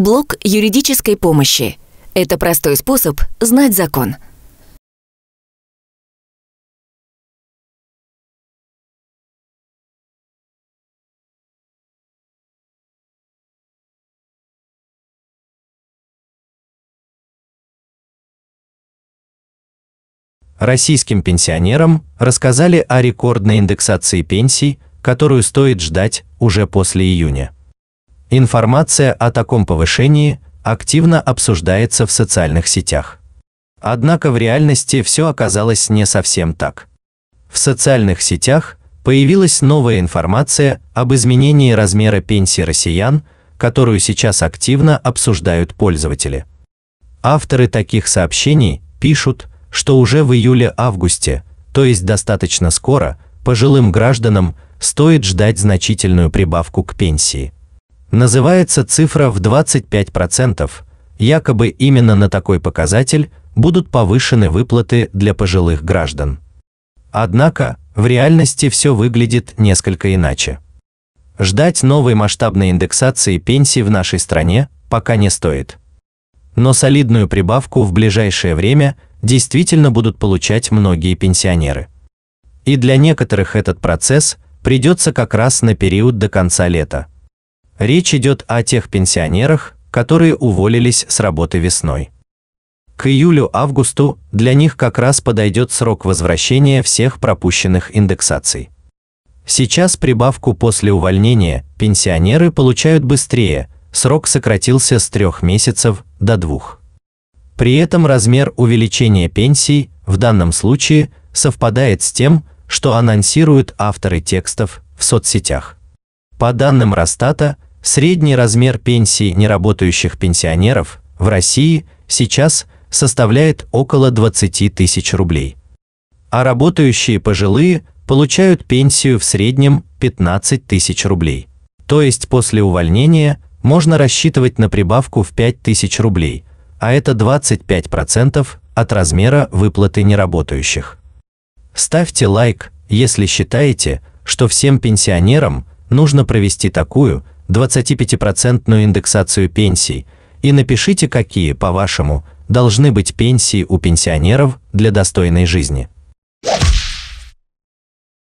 Блок юридической помощи. Это простой способ знать закон. Российским пенсионерам рассказали о рекордной индексации пенсий, которую стоит ждать уже после июня. Информация о таком повышении активно обсуждается в социальных сетях. Однако в реальности все оказалось не совсем так. В социальных сетях появилась новая информация об изменении размера пенсии россиян, которую сейчас активно обсуждают пользователи. Авторы таких сообщений пишут, что уже в июле-августе, то есть достаточно скоро, пожилым гражданам стоит ждать значительную прибавку к пенсии. Называется цифра в 25%. Якобы именно на такой показатель будут повышены выплаты для пожилых граждан. Однако в реальности все выглядит несколько иначе. Ждать новой масштабной индексации пенсий в нашей стране пока не стоит. Но солидную прибавку в ближайшее время действительно будут получать многие пенсионеры. И для некоторых этот процесс придется как раз на период до конца лета. Речь идет о тех пенсионерах, которые уволились с работы весной. К июлю-августу для них как раз подойдет срок возвращения всех пропущенных индексаций. Сейчас прибавку после увольнения пенсионеры получают быстрее, срок сократился с трех месяцев до двух. При этом размер увеличения пенсий в данном случае совпадает с тем, что анонсируют авторы текстов в соцсетях. По данным Росстата, Средний размер пенсий неработающих пенсионеров в России сейчас составляет около 20 тысяч рублей. А работающие пожилые получают пенсию в среднем 15 тысяч рублей. То есть после увольнения можно рассчитывать на прибавку в 5 тысяч рублей, а это 25% от размера выплаты неработающих. Ставьте лайк, если считаете, что всем пенсионерам нужно провести такую – 25-процентную индексацию пенсий и напишите, какие, по-вашему, должны быть пенсии у пенсионеров для достойной жизни.